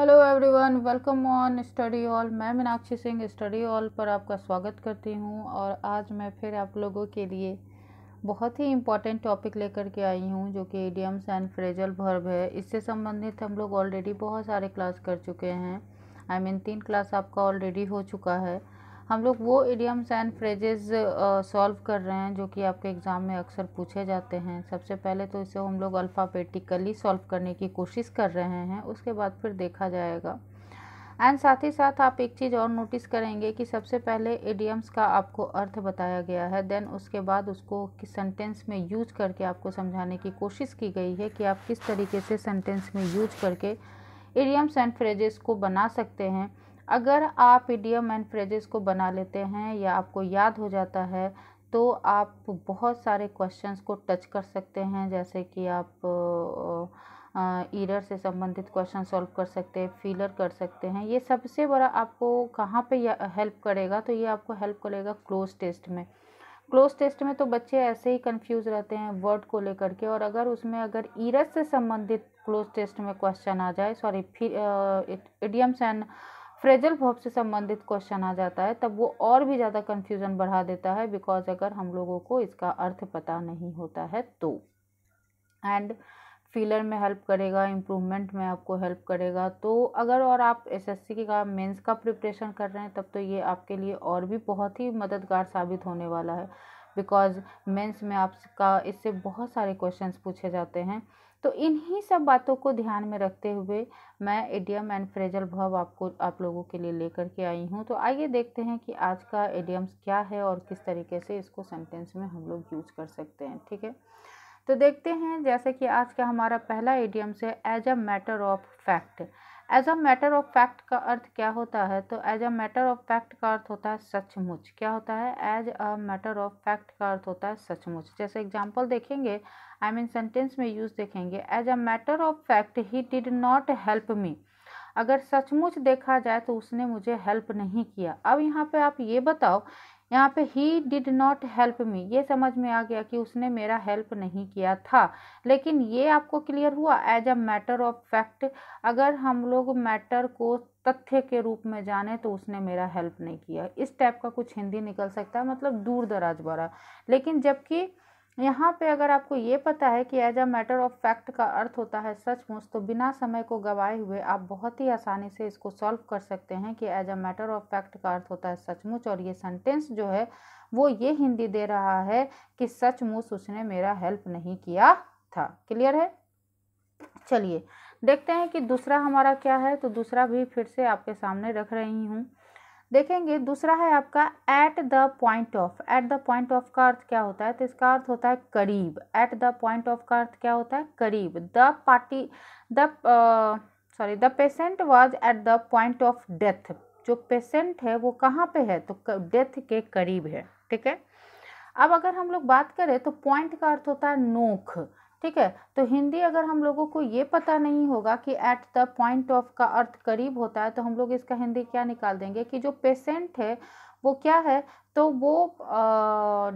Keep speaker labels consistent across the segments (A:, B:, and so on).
A: hello everyone welcome on study hall मैं Meenakshi Singh study hall पर आपका स्वागत करती हूं और आज मैं फिर आप लोगों के लिए बहुत ही इम्पॉर्टेंट टॉपिक लेकर के आई हूं जो कि एडियम्स एंड फ्रेजल भर्ब है इससे संबंधित हम लोग ऑलरेडी बहुत सारे क्लास कर चुके हैं आई I मीन mean, तीन क्लास आपका ऑलरेडी हो चुका है हम लोग वो एडियम्स एंड फ्रेजेज सॉल्व कर रहे हैं जो कि आपके एग्ज़ाम में अक्सर पूछे जाते हैं सबसे पहले तो इसे हम लोग अल्फ़ाबेटिकली सॉल्व करने की कोशिश कर रहे हैं उसके बाद फिर देखा जाएगा एंड साथ ही साथ आप एक चीज़ और नोटिस करेंगे कि सबसे पहले एडियम्स का आपको अर्थ बताया गया है देन उसके बाद उसको किस सेंटेंस में यूज करके आपको समझाने की कोशिश की गई है कि आप किस तरीके से सेंटेंस में यूज करके एडियम्स एंड फ्रेजेस को बना सकते हैं अगर आप इडियम एंड फ्रेजेस को बना लेते हैं या आपको याद हो जाता है तो आप बहुत सारे क्वेश्चंस को टच कर सकते हैं जैसे कि आप ईरर से संबंधित क्वेश्चन सॉल्व कर सकते हैं फीलर कर सकते हैं ये सबसे बड़ा आपको कहाँ पे हेल्प करेगा तो ये आपको हेल्प करेगा क्लोज टेस्ट में क्लोज टेस्ट में तो बच्चे ऐसे ही कंफ्यूज रहते हैं वर्ड को लेकर के और अगर उसमें अगर ईरस से संबंधित क्लोज टेस्ट में क्वेश्चन आ जाए सॉरी फिर इडियम्स एंड फ्रेजल वर्ब से संबंधित क्वेश्चन आ जाता है तब वो और भी ज़्यादा कन्फ्यूज़न बढ़ा देता है बिकॉज अगर हम लोगों को इसका अर्थ पता नहीं होता है तो एंड फीलर में हेल्प करेगा इम्प्रूवमेंट में आपको हेल्प करेगा तो अगर और आप एसएससी की का मेंस का प्रिपरेशन कर रहे हैं तब तो ये आपके लिए और भी बहुत ही मददगार साबित होने वाला है बिकॉज मेंस में आपका इससे बहुत सारे क्वेश्चंस पूछे जाते हैं तो इन्हीं सब बातों को ध्यान में रखते हुए मैं एडियम एंड फ्रेजल भाव आपको आप लोगों के लिए लेकर के आई हूँ तो आइए देखते हैं कि आज का एडियम्स क्या है और किस तरीके से इसको सेंटेंस में हम लोग यूज कर सकते हैं ठीक है तो देखते हैं जैसे कि आज का हमारा पहला एडियम्स है as a matter of fact as a matter of fact का अर्थ क्या होता है तो as a matter of fact का अर्थ होता है सचमुच क्या होता है as a matter of fact का अर्थ होता है सचमुच जैसे एग्जाम्पल देखेंगे आई मीन सेंटेंस में यूज देखेंगे as a matter of fact he did not help me अगर सचमुच देखा जाए तो उसने मुझे हेल्प नहीं किया अब यहाँ पे आप ये बताओ यहाँ पे he did not help me ये समझ में आ गया कि उसने मेरा हेल्प नहीं किया था लेकिन ये आपको क्लियर हुआ as a matter of fact अगर हम लोग मैटर को तथ्य के रूप में जाने तो उसने मेरा हेल्प नहीं किया इस टाइप का कुछ हिंदी निकल सकता है मतलब दूर दराज बड़ा लेकिन जबकि यहाँ पे अगर आपको ये पता है कि as a matter of fact का अर्थ होता है सचमुच तो बिना समय को गवाए हुए आप बहुत ही आसानी से इसको सॉल्व कर सकते हैं कि as a matter of fact का अर्थ होता है सचमुच और ये सेंटेंस जो है वो ये हिंदी दे रहा है कि सचमुच उसने मेरा हेल्प नहीं किया था क्लियर है चलिए देखते हैं कि दूसरा हमारा क्या है तो दूसरा भी फिर से आपके सामने रख रही हूँ देखेंगे दूसरा है आपका at the point of at the point of का अर्थ क्या होता है तो इसका अर्थ होता है करीब एट द पॉइंट ऑफ का अर्थ क्या होता है करीब the party the sorry the patient was at the point of death जो पेशेंट है वो कहाँ पे है तो डेथ के करीब है ठीक है अब अगर हम लोग बात करें तो पॉइंट का अर्थ होता है नोक ठीक है तो हिंदी अगर हम लोगों को ये पता नहीं होगा कि एट द पॉइंट ऑफ का अर्थ करीब होता है तो हम लोग इसका हिंदी क्या निकाल देंगे कि जो पेशेंट है वो क्या है तो वो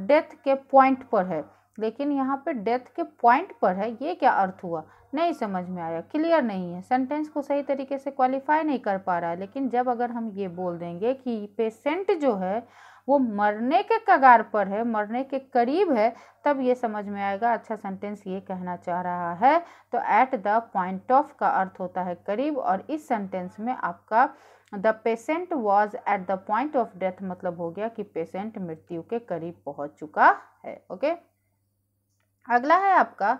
A: डेथ के पॉइंट पर है लेकिन यहाँ पे डेथ के पॉइंट पर है ये क्या अर्थ हुआ नहीं समझ में आया क्लियर नहीं है सेंटेंस को सही तरीके से क्वालिफाई नहीं कर पा रहा है लेकिन जब अगर हम ये बोल देंगे कि पेशेंट जो है वो मरने के कगार पर है मरने के करीब है तब ये समझ में आएगा अच्छा सेंटेंस ये कहना चाह रहा है तो ऐट द पॉइंट ऑफ का अर्थ होता है करीब और इस सेंटेंस में आपका the patient was at the point of death मतलब हो गया कि पेशेंट मृत्यु के करीब पहुंच चुका है ओके अगला है आपका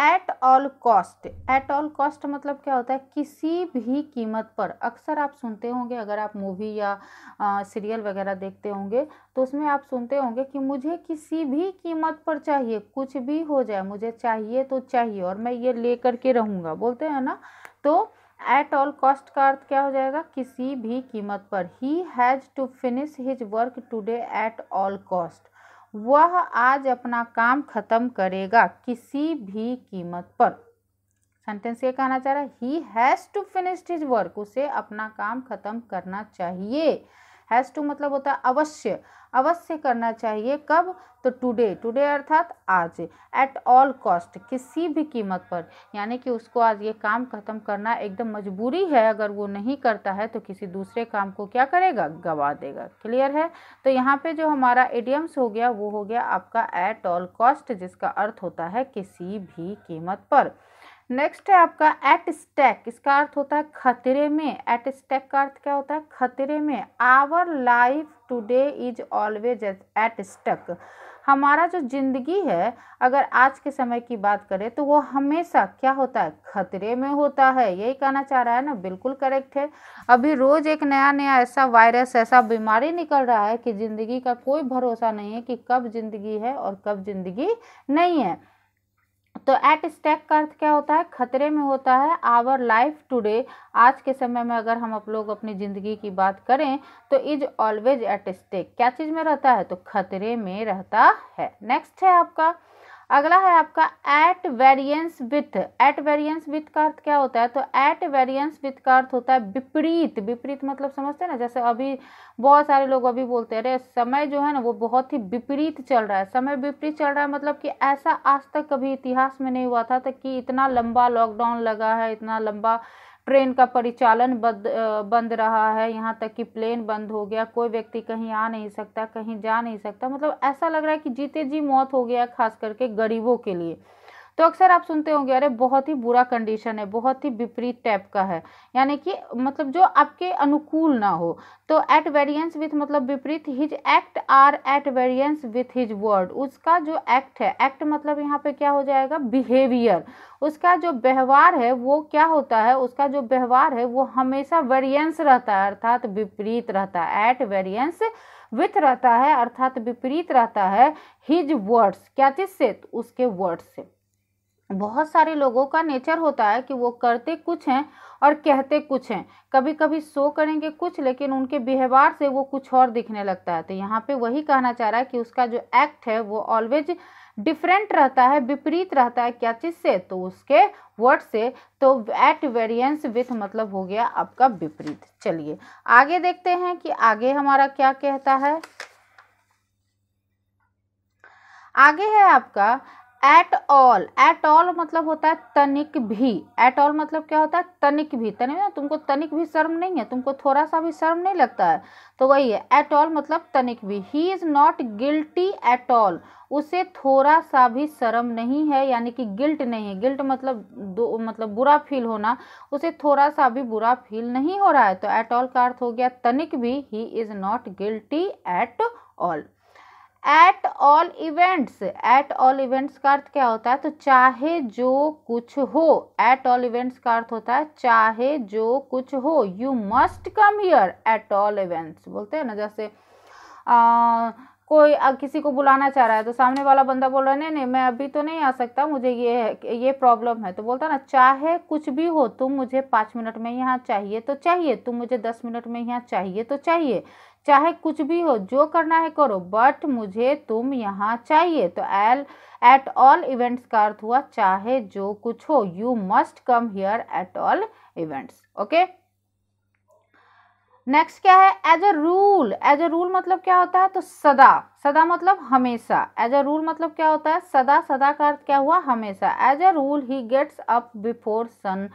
A: at all cost at all cost मतलब क्या होता है किसी भी कीमत पर अक्सर आप सुनते होंगे अगर आप मूवी या सीरियल वगैरह देखते होंगे तो उसमें आप सुनते होंगे कि मुझे किसी भी कीमत पर चाहिए कुछ भी हो जाए मुझे चाहिए तो चाहिए और मैं ये ले करके रहूँगा बोलते हैं ना तो एट ऑल कॉस्ट का अर्थ क्या हो जाएगा किसी भी कीमत पर he has to finish his work today at all cost वह आज अपना काम खत्म करेगा किसी भी कीमत पर सेंटेंस ये कहना चाह रहा है he has to finish his work उसे अपना काम खत्म करना चाहिए हैज़ टू मतलब होता है अवश्य अवश्य करना चाहिए कब तो टुडे टुडे अर्थात आज एट ऑल कॉस्ट किसी भी कीमत पर यानी कि उसको आज ये काम ख़त्म करना एकदम मजबूरी है अगर वो नहीं करता है तो किसी दूसरे काम को क्या करेगा गवा देगा क्लियर है तो यहाँ पे जो हमारा एडियम्स हो गया वो हो गया आपका एट ऑल कॉस्ट जिसका अर्थ होता है किसी भी कीमत पर नेक्स्ट है आपका एट स्टैक इसका अर्थ होता है खतरे में एट स्टैक का अर्थ क्या होता है खतरे में our life today is always at stake हमारा जो जिंदगी है अगर आज के समय की बात करें तो वो हमेशा क्या होता है खतरे में होता है यही कहना चाह रहा है ना बिल्कुल करेक्ट है अभी रोज़ एक नया नया ऐसा वायरस ऐसा बीमारी निकल रहा है कि ज़िंदगी का कोई भरोसा नहीं है कि कब ज़िंदगी है और कब ज़िंदगी नहीं है तो एट स्टेक का अर्थ क्या होता है खतरे में होता है आवर लाइफ टुडे आज के समय में अगर हम आप लोग अपनी ज़िंदगी की बात करें तो इज ऑलवेज एट स्टेक क्या चीज़ में रहता है तो खतरे में रहता है नेक्स्ट है आपका अगला है आपका at variance with at variance with का अर्थ क्या होता है तो एट वेरियंस विथ का अर्थ होता है विपरीत विपरीत मतलब समझते हैं ना जैसे अभी बहुत सारे लोग अभी बोलते हैं अरे समय जो है ना वो बहुत ही विपरीत चल रहा है समय विपरीत चल रहा है मतलब कि ऐसा आज तक कभी इतिहास में नहीं हुआ था कि इतना लंबा लॉकडाउन लगा है इतना लंबा ट्रेन का परिचालन बद, बंद रहा है यहाँ तक कि प्लेन बंद हो गया कोई व्यक्ति कहीं आ नहीं सकता कहीं जा नहीं सकता मतलब ऐसा लग रहा है कि जीते जी मौत हो गया खास करके गरीबों के लिए तो अक्सर आप सुनते होंगे अरे बहुत ही बुरा कंडीशन है बहुत ही विपरीत टाइप का है यानी कि मतलब जो आपके अनुकूल ना हो तो एट वेरियंस विथ मतलब विपरीत his act are at variance with his word उसका जो एक्ट है एक्ट मतलब यहाँ पे क्या हो जाएगा बिहेवियर उसका जो व्यवहार है वो क्या होता है उसका जो व्यवहार है वो हमेशा वेरियंस रहता है अर्थात विपरीत रहता है एट वेरियंस विथ रहता है अर्थात विपरीत रहता है हिज वर्ड्स क्या चीज से उसके वर्ड्स से बहुत सारे लोगों का नेचर होता है कि वो करते कुछ हैं और कहते कुछ हैं कभी कभी शो करेंगे कुछ लेकिन उनके व्यवहार से वो कुछ और दिखने लगता है तो यहाँ पे वही कहना चाह रहा है कि उसका जो एक्ट है वो ऑलवेज डिफरेंट रहता है विपरीत रहता है क्या चीज़ से तो उसके वर्ड से तो एट वेरियंस विथ मतलब हो गया आपका विपरीत चलिए आगे देखते हैं कि आगे हमारा क्या कहता है आगे है आपका एट ऑल एट ऑल मतलब होता है तनिक भी एट ऑल मतलब क्या होता है तनिक भी तनिक ना तुमको तनिक भी शर्म नहीं है तुमको थोड़ा सा भी शर्म नहीं लगता है तो वही है एट ऑल मतलब तनिक भी he is not guilty at all उसे थोड़ा सा भी शर्म नहीं है यानी कि गिल्ट नहीं है गिल्ट मतलब दो मतलब बुरा फील होना उसे थोड़ा सा भी बुरा फील नहीं हो रहा है तो एट ऑल का अर्थ हो गया तनिक भी he is not guilty at all at all events at all events का अर्थ क्या होता है तो चाहे जो कुछ हो एट ऑल इवेंट्स का अर्थ होता है चाहे जो कुछ हो you must come here at all events बोलते हैं ना जैसे कोई किसी को बुलाना चाह रहा है तो सामने वाला बंदा बोल रहा है नहीं नहीं मैं अभी तो नहीं आ सकता मुझे ये है ये प्रॉब्लम है तो बोलता ना चाहे कुछ भी हो तुम मुझे पाँच मिनट में यहाँ चाहिए तो चाहिए तुम मुझे दस मिनट में यहाँ चाहिए तो चाहिए चाहे कुछ भी हो जो करना है करो बट मुझे तुम यहाँ चाहिए तो एल एट ऑल इवेंट्स का अर्थ हुआ चाहे जो कुछ हो you must come here at all events okay next क्या है as a rule as a rule मतलब क्या होता है तो सदा सदा मतलब हमेशा एज अ रूल मतलब क्या होता है सदा सदा का अर्थ क्या हुआ हमेशा as a rule he gets up before sun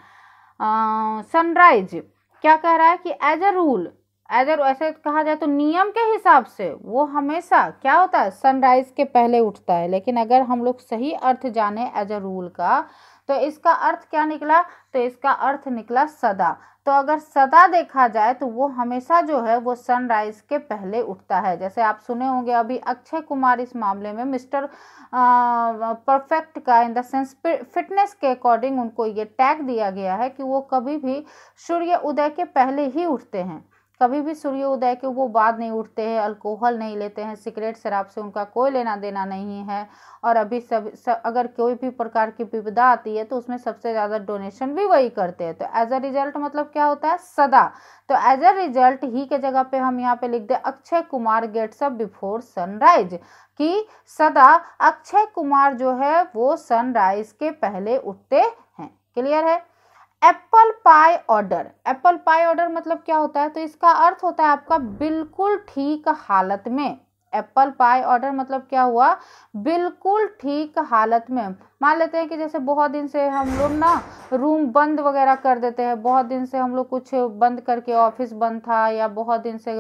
A: sunrise क्या कह रहा है कि एज अ रूल अदर ऐसे कहा जाए तो नियम के हिसाब से वो हमेशा क्या होता है सनराइज के पहले उठता है लेकिन अगर हम लोग सही अर्थ जाने एज अ रूल का तो इसका अर्थ क्या निकला तो इसका अर्थ निकला सदा तो अगर सदा देखा जाए तो वो हमेशा जो है वो सनराइज के पहले उठता है जैसे आप सुने होंगे अभी अक्षय कुमार इस मामले में मिस्टर परफेक्ट का इन द सेंस फिटनेस के अकॉर्डिंग उनको ये टैग दिया गया है कि वो कभी भी सूर्य उदय के पहले ही उठते हैं कभी भी सूर्योदय के वो बाद नहीं उठते हैं अल्कोहल नहीं लेते हैं सिगरेट शराब से उनका कोई लेना देना नहीं है और अभी सब, सब अगर कोई भी प्रकार की विविधा आती है तो उसमें सबसे ज़्यादा डोनेशन भी वही करते हैं तो एज अ रिजल्ट मतलब क्या होता है सदा तो एज अ रिजल्ट ही के जगह पे हम यहाँ पे लिख दें Akshay Kumar gets up before sunrise कि सदा अक्षय कुमार जो है वो सनराइज के पहले उठते हैं क्लियर है apple pie order apple pie order मतलब क्या होता है तो इसका अर्थ होता है आपका बिल्कुल ठीक हालत में एप्पल पाई ऑर्डर मतलब क्या हुआ बिल्कुल ठीक हालत में मान लेते हैं कि जैसे बहुत दिन से हम लोग ना रूम बंद वगैरह कर देते हैं बहुत दिन से हम लोग कुछ बंद करके ऑफिस बंद था या बहुत दिन से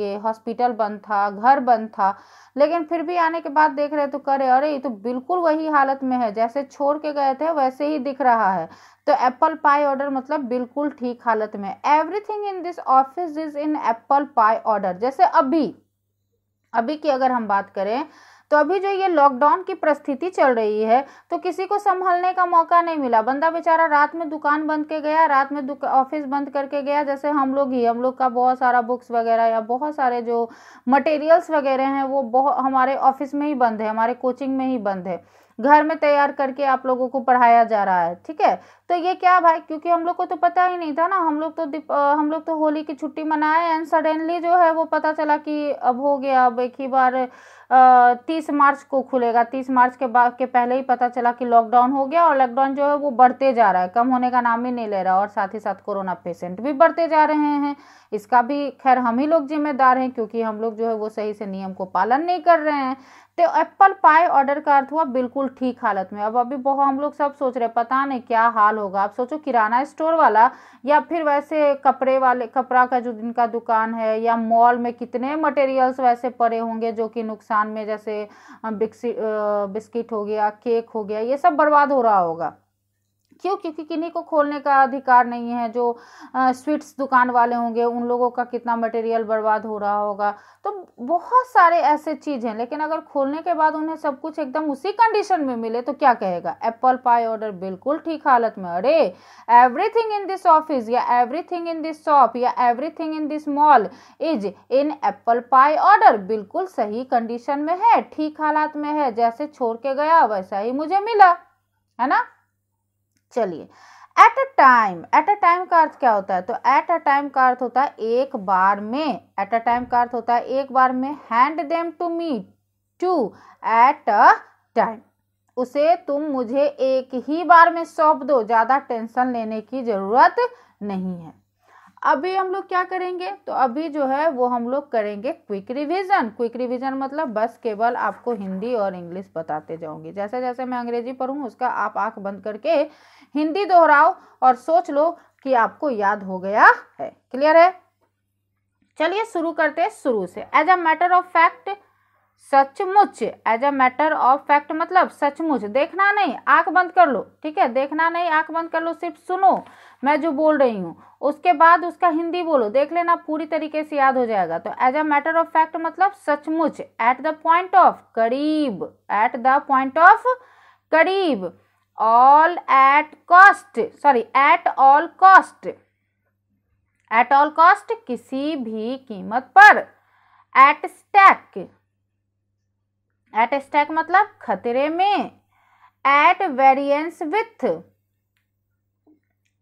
A: ये हॉस्पिटल बंद था घर बंद था लेकिन फिर भी आने के बाद देख रहे तो करे अरे ये तो बिल्कुल वही हालत में है जैसे छोड़ के गए थे वैसे ही दिख रहा है तो एप्पल पाई ऑर्डर मतलब बिल्कुल ठीक हालत में everything in this office is in apple pie order जैसे अभी अभी की अगर हम बात करें तो अभी जो ये लॉकडाउन की परिस्थिति चल रही है तो किसी को संभलने का मौका नहीं मिला बंदा बेचारा रात में दुकान बंद के गया रात में ऑफिस बंद करके गया जैसे हम लोग ही हम लोग का बहुत सारा बुक्स वगैरह या बहुत सारे जो मटेरियल्स वगैरह हैं वो बहुत हमारे ऑफिस में ही बंद है हमारे कोचिंग में ही बंद है घर में तैयार करके आप लोगों को पढ़ाया जा रहा है ठीक है तो ये क्या भाई क्योंकि हम लोग को तो पता ही नहीं था ना हम लोग तो हम लोग तो होली की छुट्टी मनाए एंड सडनली जो है वो पता चला कि अब हो गया अब एक ही बार तीस मार्च को खुलेगा तीस मार्च के बाद के पहले ही पता चला कि लॉकडाउन हो गया और लॉकडाउन जो है वो बढ़ते जा रहा है कम होने का नाम ही नहीं ले रहा और साथ ही साथ कोरोना पेशेंट भी बढ़ते जा रहे हैं इसका भी खैर हम ही लोग जिम्मेदार हैं क्योंकि हम लोग जो है वो सही से नियम को पालन नहीं कर रहे हैं तो एप्पल पाई ऑर्डर का अर्थ हुआ बिल्कुल ठीक हालत में अब अभी बहुत हम लोग सब सोच रहे पता नहीं क्या हाल होगा आप सोचो किराना स्टोर वाला या फिर वैसे कपड़े वाले कपड़ा का जो का दुकान है या मॉल में कितने मटेरियल्स वैसे पड़े होंगे जो कि नुकसान में जैसे बिस्किट हो गया केक हो गया ये सब बर्बाद हो रहा होगा क्यों क्योंकि किन्हीं को खोलने का अधिकार नहीं है जो आ, स्वीट्स दुकान वाले होंगे उन लोगों का कितना मटेरियल बर्बाद हो रहा होगा तो बहुत सारे ऐसे चीज़ हैं लेकिन अगर खोलने के बाद उन्हें सब कुछ एकदम उसी कंडीशन में मिले तो क्या कहेगा एप्पल पाई ऑर्डर बिल्कुल ठीक हालत में अरे एवरीथिंग इन दिस ऑफिस या एवरीथिंग इन दिस शॉप या everything in this mall is in apple pie order बिल्कुल सही कंडीशन में है ठीक हालात में है जैसे छोड़ के गया वैसा ही मुझे मिला है ना चलिए at a time at a time का अर्थ क्या होता है तो एट अ टाइम का अर्थ होता है एक बार में एट अ टाइम का अर्थ होता है एक बार में hand them to me two at a time उसे तुम मुझे एक ही बार में सौंप दो ज़्यादा टेंशन लेने की ज़रूरत नहीं है अभी हम लोग क्या करेंगे तो अभी जो है वो हम लोग करेंगे क्विक रिवीजन क्विक रिवीजन मतलब बस केवल आपको हिंदी और इंग्लिश बताते जाऊंगी जैसे जैसे मैं अंग्रेजी पढ़ूँ उसका आप आंख बंद करके हिंदी दोहराओ और सोच लो कि आपको याद हो गया है क्लियर है चलिए शुरू करते हैं शुरू से as a matter of fact सचमुच as a matter of fact मतलब सचमुच देखना नहीं आंख बंद कर लो ठीक है देखना नहीं आंख बंद कर लो सिर्फ सुनो मैं जो बोल रही हूँ उसके बाद उसका हिंदी बोलो देख लेना पूरी तरीके से याद हो जाएगा तो as a matter of fact मतलब सचमुच एट द पॉइंट ऑफ करीब एट द पॉइंट ऑफ करीब all at cost sorry at all cost at all cost किसी भी कीमत पर एट स्टैक एट स्टैक मतलब खतरे में at variance with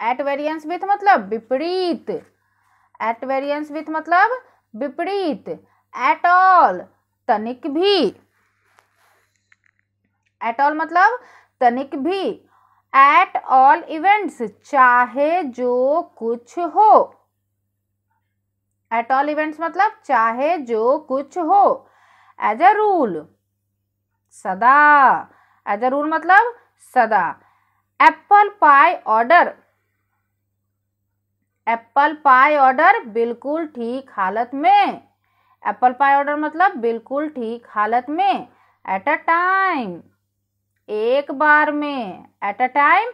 A: at variance with मतलब विपरीत एट वेरियंस विथ मतलब विपरीत एट ऑल तनिक भी एट ऑल मतलब तनिक भी एट ऑल इवेंट्स चाहे जो कुछ हो एट ऑल इवेंट्स मतलब चाहे जो कुछ हो एज अ रूल सदा एज अ रूल मतलब सदा apple pie order apple pie order बिल्कुल ठीक हालत में एप्पल पाई ऑर्डर मतलब बिल्कुल ठीक हालत में एट अ टाइम एक बार में एट अ टाइम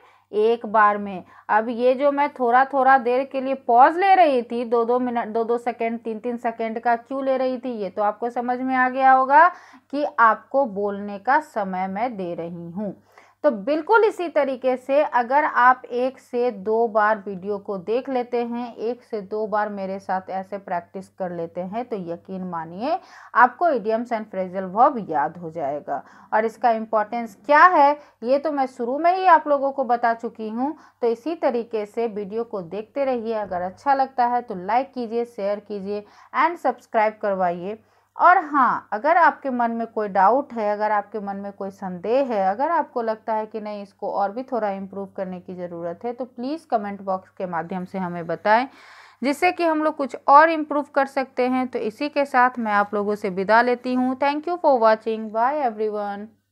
A: एक बार में अब ये जो मैं थोड़ा थोड़ा देर के लिए पॉज ले रही थी दो दो मिनट दो दो सेकेंड तीन तीन सेकेंड का क्यों ले रही थी ये तो आपको समझ में आ गया होगा कि आपको बोलने का समय मैं दे रही हूँ तो बिल्कुल इसी तरीके से अगर आप एक से दो बार वीडियो को देख लेते हैं एक से दो बार मेरे साथ ऐसे प्रैक्टिस कर लेते हैं तो यकीन मानिए आपको इडियम्स एंड फ्रेजल वर्ब याद हो जाएगा और इसका इम्पोर्टेंस क्या है ये तो मैं शुरू में ही आप लोगों को बता चुकी हूँ तो इसी तरीके से वीडियो को देखते रहिए अगर अच्छा लगता है तो लाइक कीजिए शेयर कीजिए एंड सब्सक्राइब करवाइए और हाँ अगर आपके मन में कोई डाउट है अगर आपके मन में कोई संदेह है अगर आपको लगता है कि नहीं इसको और भी थोड़ा इम्प्रूव करने की ज़रूरत है तो प्लीज़ कमेंट बॉक्स के माध्यम से हमें बताएं जिससे कि हम लोग कुछ और इम्प्रूव कर सकते हैं तो इसी के साथ मैं आप लोगों से विदा लेती हूँ thank you for watching bye every